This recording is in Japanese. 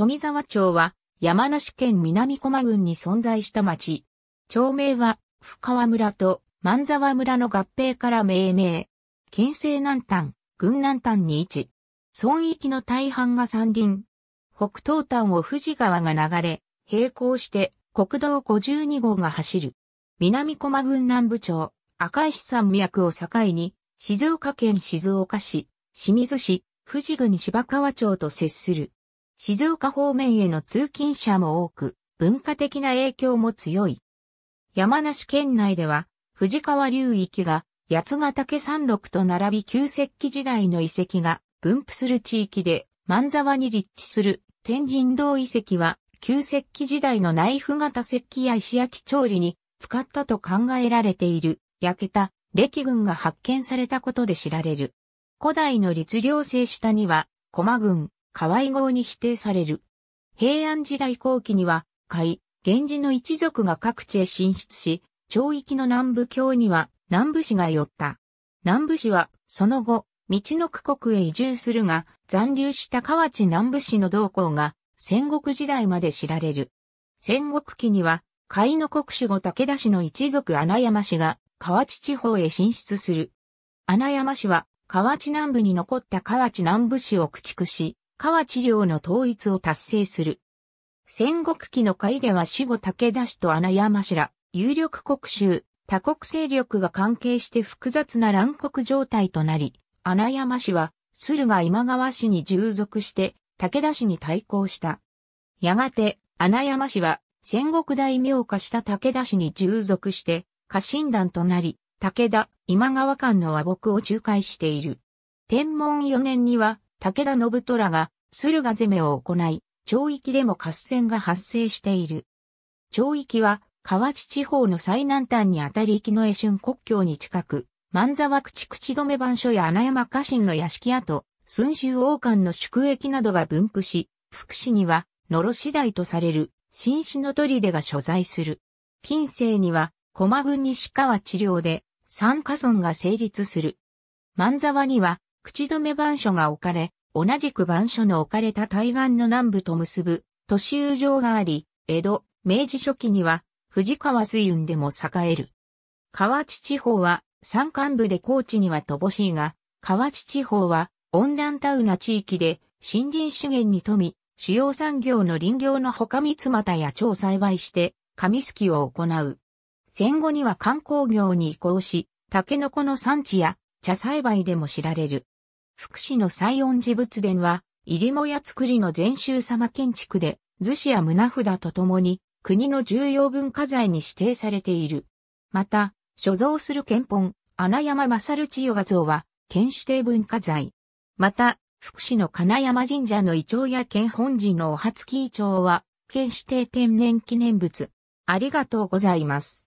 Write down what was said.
富沢町は山梨県南駒郡に存在した町。町名は深川村と万沢村の合併から命名。県西南端、郡南端に位置。村域の大半が山林。北東端を富士川が流れ、並行して国道52号が走る。南駒郡南部町、赤石山脈を境に、静岡県静岡市、清水市、富士郡芝川町と接する。静岡方面への通勤者も多く、文化的な影響も強い。山梨県内では、藤川流域が八ヶ岳山麓と並び旧石器時代の遺跡が分布する地域で、万沢に立地する天神堂遺跡は、旧石器時代のナイフ型石器や石焼き調理に使ったと考えられている、焼けた、歴群が発見されたことで知られる。古代の律令制下には、駒群、河合号に否定される。平安時代後期には、海、源氏の一族が各地へ進出し、町域の南部郷には南部氏が寄った。南部氏は、その後、道の区国へ移住するが、残留した河内南部氏の動向が、戦国時代まで知られる。戦国期には、海の国主後武田氏の一族穴山氏が、河内地方へ進出する。穴山氏は、河内南部に残った河内南部氏を駆逐し、河治領の統一を達成する。戦国期の会では死後武田氏と穴山氏ら、有力国衆、多国勢力が関係して複雑な乱国状態となり、穴山氏は、駿河今川氏に従属して、武田氏に対抗した。やがて、穴山氏は、戦国大名化した武田氏に従属して、家臣団となり、武田、今川間の和睦を仲介している。天文4年には、武田信虎が駿河攻めを行い、町域でも合戦が発生している。町域は河内地方の最南端にあたり木の江春国境に近く、万沢口口止め番所や穴山家臣の屋敷跡、寸州王冠の宿駅などが分布し、福祉には、野呂次第とされる、新種の砦が所在する。近世には、駒郡西川治療で、三家村が成立する。万沢には、口止め番所が置かれ、同じく番所の置かれた対岸の南部と結ぶ、都市有城があり、江戸、明治初期には、藤川水運でも栄える。河内地方は、山間部で高地には乏しいが、河内地方は、温暖タウな地域で、森林資源に富み、主要産業の林業の他三つ又や蝶栽培して、紙すきを行う。戦後には観光業に移行し、タケノコの産地や茶栽培でも知られる。福祉の西恩寺仏殿は、入母屋造りの禅宗様建築で、図紙や胸札とともに、国の重要文化財に指定されている。また、所蔵する憲本、穴山勝千代画像は、県指定文化財。また、福祉の金山神社の胃腸や県本寺のお初木イチは、県指定天然記念物。ありがとうございます。